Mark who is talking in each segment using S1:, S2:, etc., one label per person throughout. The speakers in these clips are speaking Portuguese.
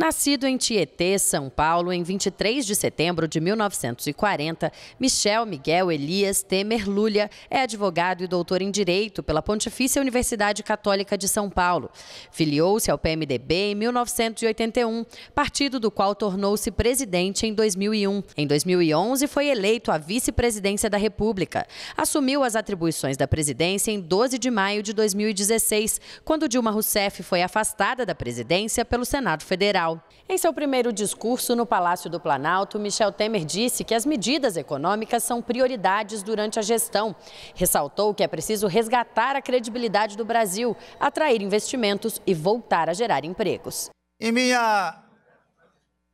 S1: Nascido em Tietê, São Paulo, em 23 de setembro de 1940, Michel Miguel Elias Temer Lulha é advogado e doutor em Direito pela Pontifícia Universidade Católica de São Paulo. Filiou-se ao PMDB em 1981, partido do qual tornou-se presidente em 2001. Em 2011, foi eleito à vice-presidência da República. Assumiu as atribuições da presidência em 12 de maio de 2016, quando Dilma Rousseff foi afastada da presidência pelo Senado Federal. Em seu é primeiro discurso no Palácio do Planalto, Michel Temer disse que as medidas econômicas são prioridades durante a gestão. Ressaltou que é preciso resgatar a credibilidade do Brasil, atrair investimentos e voltar a gerar empregos.
S2: Em minha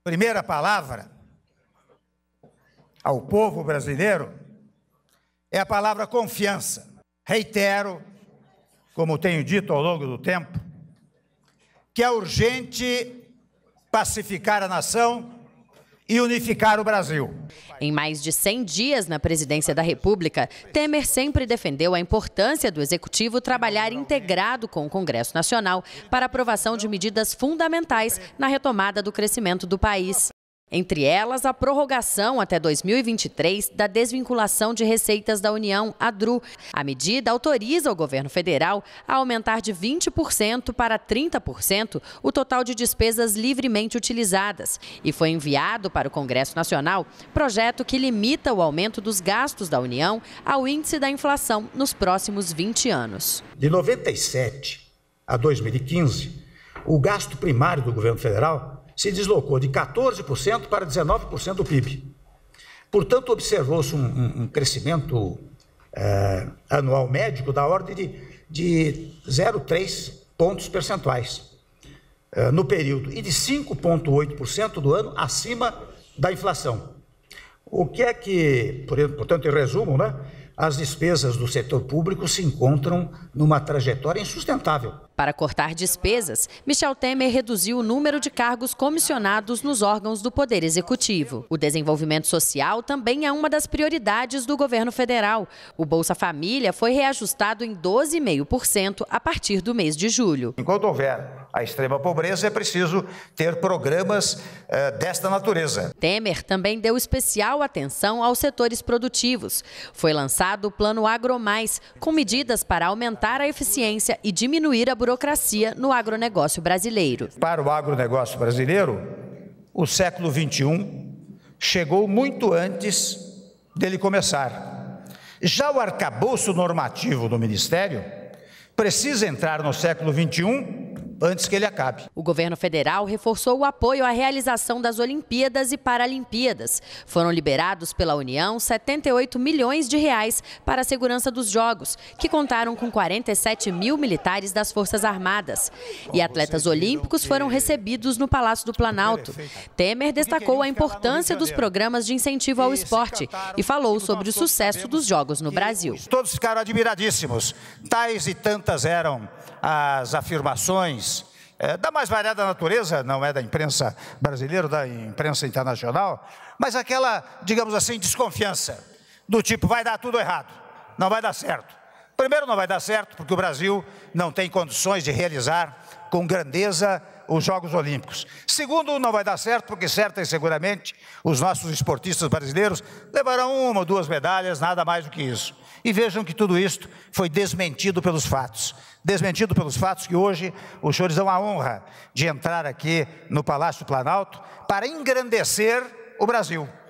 S2: primeira palavra ao povo brasileiro é a palavra confiança. Reitero, como tenho dito ao longo do tempo, que é urgente pacificar a nação e unificar o Brasil. Em mais
S1: de 100 dias na presidência da República, Temer sempre defendeu a importância do executivo trabalhar integrado com o Congresso Nacional para aprovação de medidas fundamentais na retomada do crescimento do país. Entre elas, a prorrogação até 2023 da desvinculação de receitas da União, a DRU. A medida autoriza o governo federal a aumentar de 20% para 30% o total de despesas livremente utilizadas. E foi enviado para o Congresso Nacional projeto que limita o aumento dos gastos da União ao índice da inflação nos próximos 20 anos.
S2: De 97 a 2015, o gasto primário do governo federal se deslocou de 14% para 19% do PIB. Portanto, observou-se um, um, um, crescimento eh, anual médico da ordem de, de 0,3 pontos percentuais eh, no período e de 5,8% do ano acima da inflação. O que é que, portanto, em resumo, né? as despesas do setor público se encontram numa trajetória insustentável.
S1: Para cortar despesas, Michel Temer reduziu o número de cargos comissionados nos órgãos do Poder Executivo. O desenvolvimento social também é uma das prioridades do governo federal. O Bolsa Família foi reajustado em 12,5% a partir do
S2: mês de julho. Enquanto houver a extrema pobreza, é preciso ter programas eh, desta natureza.
S1: Temer também deu especial atenção aos setores produtivos. Foi lançado o Plano AgroMais, com medidas para aumentar a eficiência e diminuir a burocracia no agronegócio brasileiro.
S2: Para o agronegócio brasileiro, o século XXI chegou muito antes dele começar. Já o arcabouço normativo do Ministério precisa entrar no século XXI antes que ele acabe.
S1: O governo federal reforçou o apoio à realização das Olimpíadas e Paralimpíadas. Foram liberados pela União 78 milhões de reais para a segurança dos Jogos, que contaram com 47 mil militares das Forças Armadas. E atletas olímpicos foram recebidos no Palácio do Planalto. Temer destacou a importância dos programas de incentivo ao esporte e falou sobre o sucesso dos Jogos no Brasil.
S2: Todos ficaram admiradíssimos. Tais e tantas eram as afirmações é, da mais variada natureza, não é da imprensa brasileira, da imprensa internacional, mas aquela, digamos assim, desconfiança, do tipo vai dar tudo errado, não vai dar certo. Primeiro, não vai dar certo, porque o Brasil não tem condições de realizar com grandeza os Jogos Olímpicos. Segundo, não vai dar certo, porque certa e seguramente os nossos esportistas brasileiros levarão uma ou duas medalhas, nada mais do que isso. E vejam que tudo isto foi desmentido pelos fatos. Desmentido pelos fatos que hoje os senhores dão a honra de entrar aqui no Palácio Planalto para engrandecer o Brasil.